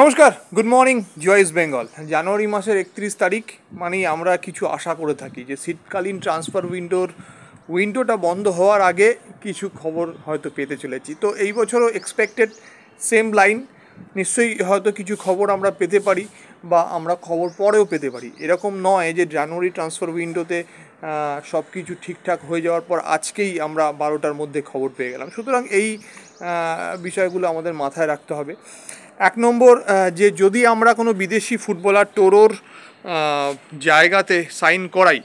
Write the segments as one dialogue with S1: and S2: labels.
S1: নমস্কার good morning জয়েস Bengal জানুয়ারি মাসের একত্রিশ তারিখ মানেই আমরা কিছু আশা করে থাকি যে শীতকালীন ট্রান্সফার উইন্ডোর উইন্ডোটা বন্ধ হওয়ার আগে কিছু খবর হয়তো পেতে চলেছি তো এই বছরও এক্সপেক্টেড সেম লাইন নিশ্চয়ই হয়তো কিছু খবর আমরা পেতে পারি বা আমরা খবর পরেও পেতে পারি এরকম নয় যে জানুয়ারি ট্রান্সফার উইন্ডোতে সব কিছু ঠিকঠাক হয়ে যাওয়ার পর আজকেই আমরা বারোটার মধ্যে খবর পেয়ে গেলাম সুতরাং এই বিষয়গুলো আমাদের মাথায় রাখতে হবে এক নম্বর যে যদি আমরা কোনো বিদেশি ফুটবলার টোরোর জায়গাতে সাইন করাই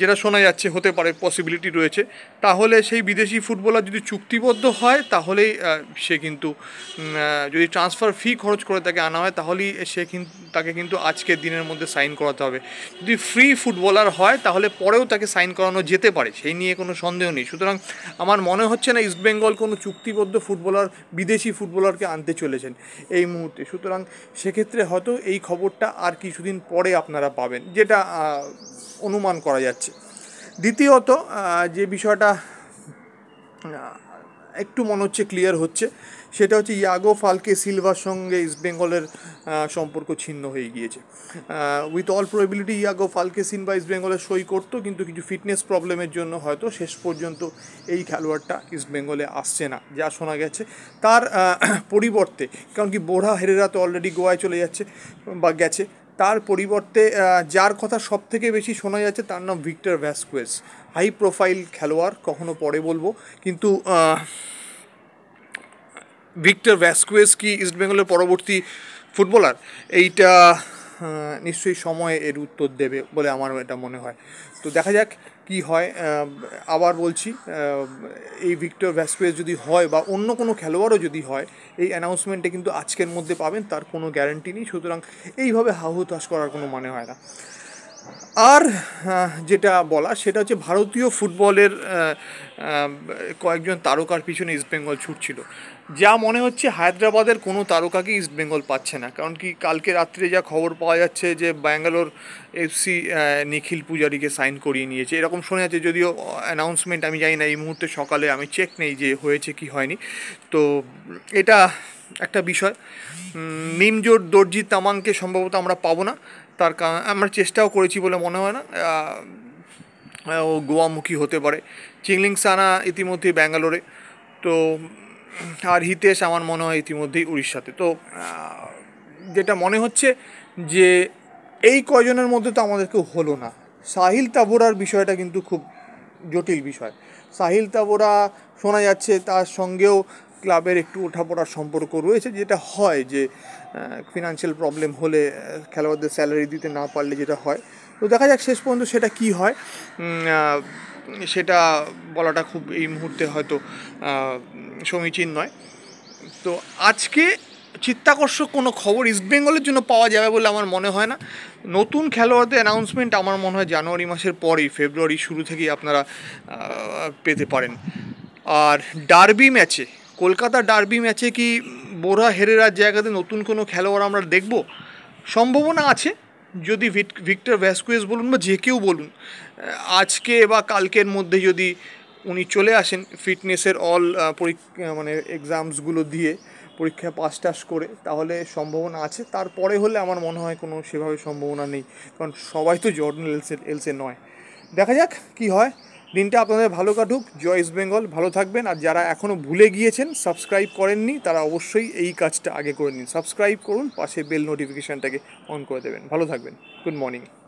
S1: যেটা শোনা যাচ্ছে হতে পারে পসিবিলিটি রয়েছে তাহলে সেই বিদেশি ফুটবলার যদি চুক্তিবদ্ধ হয় তাহলেই সে কিন্তু যদি ট্রান্সফার ফি খরচ করে তাকে আনা হয় তাহলেই সে তাকে কিন্তু আজকের দিনের মধ্যে সাইন করাতে হবে যদি ফ্রি ফুটবলার হয় তাহলে পরেও তাকে সাইন করানো যেতে পারে সেই নিয়ে কোনো সন্দেহ নেই সুতরাং আমার মনে হচ্ছে না ইস্টবেঙ্গল কোনো চুক্তিবদ্ধ ফুটবলার বিদেশি ফুটবলারকে আনতে চলেছেন এই মুহূর্তে সুতরাং সেক্ষেত্রে হয়তো এই খবরটা আর কিছুদিন পরে আপনারা পাবেন যেটা অনুমান করা পাওয়া যাচ্ছে দ্বিতীয়ত যে বিষয়টা একটু মনে হচ্ছে ক্লিয়ার হচ্ছে সেটা হচ্ছে ইয়াগো ফালকে সিলভার সঙ্গে ইস্ট বেঙ্গলের সম্পর্ক ছিন্ন হয়ে গিয়েছে with all probability Iago Falque Silva East বেঙ্গলের সই করতো কিন্তু কিছু ফিটনেস প্রবলেমের জন্য হয়তো শেষ পর্যন্ত এই খেলোয়াড়টা ইস্ট বেঙ্গলে আসছে না যা শোনা গেছে তার পরিবর্তে কারণ কি বোড়া হেরেরা তো অলরেডি গোয়ায় চলে যাচ্ছে বা গেছে তার পরিবর্তে যার কথা সব থেকে বেশি শোনা যাচ্ছে তার নাম ভিক্টর ভ্যাসকুয়েস হাই প্রোফাইল খেলোয়াড় কখনো পরে বলবো কিন্তু ভিক্টর ভ্যাসকুয়েস কি ইস্টবেঙ্গলের পরবর্তী ফুটবলার এইটা নিশ্চয়ই সময়ে এর উত্তর দেবে বলে আমার এটা মনে হয় তো দেখা যাক কি হয় আবার বলছি এই ভিক্টর ভ্যাসকুয়েজ যদি হয় বা অন্য কোনো খেলোয়াড়ও যদি হয় এই অ্যানাউন্সমেন্টে কিন্তু আজকের মধ্যে পাবেন তার কোনো গ্যারান্টি নেই সুতরাং এইভাবে হাহুতাশ করার কোনো মানে হয় না আর যেটা বলা সেটা হচ্ছে ভারতীয় ফুটবলের কয়েকজন তারকার পিছনে ইস্টবেঙ্গল ছুটছিল যা মনে হচ্ছে হায়দ্রাবাদের কোনো তারকাকে ইস্টবেঙ্গল পাচ্ছে না কারণ কি কালকে রাত্রে যা খবর পাওয়া যাচ্ছে যে ব্যাঙ্গালোর এফসি নিখিল পূজারিকে সাইন করিয়ে নিয়েছে এরকম শোনা যাচ্ছে যদিও অ্যানাউন্সমেন্ট আমি জানি না এই মুহূর্তে সকালে আমি চেক নেই যে হয়েছে কি হয়নি তো এটা একটা বিষয় নিমজোর দর্জি তামাংকে সম্ভবত আমরা পাবো না তার আমরা চেষ্টাও করেছি বলে মনে হয় না ও গোয়ামুখী হতে পারে চিংলিং সানা ইতিমধ্যে ব্যাঙ্গালোরে তো আর হিতেশ আমার মনে হয় ইতিমধ্যেই উড়িষ্যাতে তো যেটা মনে হচ্ছে যে এই কয়জনের মধ্যে তো আমাদেরকে হলো না সাহিল তাবোরার বিষয়টা কিন্তু খুব জটিল বিষয় সাহিল তাবোরা শোনা যাচ্ছে তার সঙ্গেও ক্লাবের একটু ওঠাপড়ার সম্পর্ক রয়েছে যেটা হয় যে ফিনান্সিয়াল প্রবলেম হলে খেলোয়াড়দের স্যালারি দিতে না পারলে যেটা হয় তো দেখা যাক শেষ পর্যন্ত সেটা কি হয় সেটা বলাটা খুব এই মুহূর্তে হয়তো সমীচীন নয় তো আজকে চিত্তাকর্ষক কোনো খবর ইস্টবেঙ্গলের জন্য পাওয়া যাবে বলে আমার মনে হয় না নতুন খেলোয়াড়দের অ্যানাউন্সমেন্ট আমার মনে হয় জানুয়ারি মাসের পরেই ফেব্রুয়ারি শুরু থেকেই আপনারা পেতে পারেন আর ডার্বি ম্যাচে কলকাতা ডার্বি ম্যাচে কি বোরা হেরেরার জায়গাতে নতুন কোনো খেলোয়াড় আমরা দেখব সম্ভাবনা আছে যদি ভিক্টর ভ্যাসকুয়েস বলুন বা যে কেউ বলুন আজকে বা কালকের মধ্যে যদি উনি চলে আসেন ফিটনেসের অল পরীক্ষা মানে এক্সামসগুলো দিয়ে পরীক্ষা পাস টাস করে তাহলে সম্ভাবনা আছে তারপরে হলে আমার মনে হয় কোনো সেভাবে সম্ভাবনা নেই কারণ সবাই তো জর্ডন এলসে এলসে নয় দেখা যাক কি হয় দিনটা আপনাদের ভালো কাটুক জয়েস বেঙ্গল ভালো থাকবেন আর যারা এখনও ভুলে গিয়েছেন সাবস্ক্রাইব করেননি তারা অবশ্যই এই কাজটা আগে করে নিন সাবস্ক্রাইব করুন পাশে বেল নোটিফিকেশানটাকে অন করে দেবেন ভালো থাকবেন গুড মর্নিং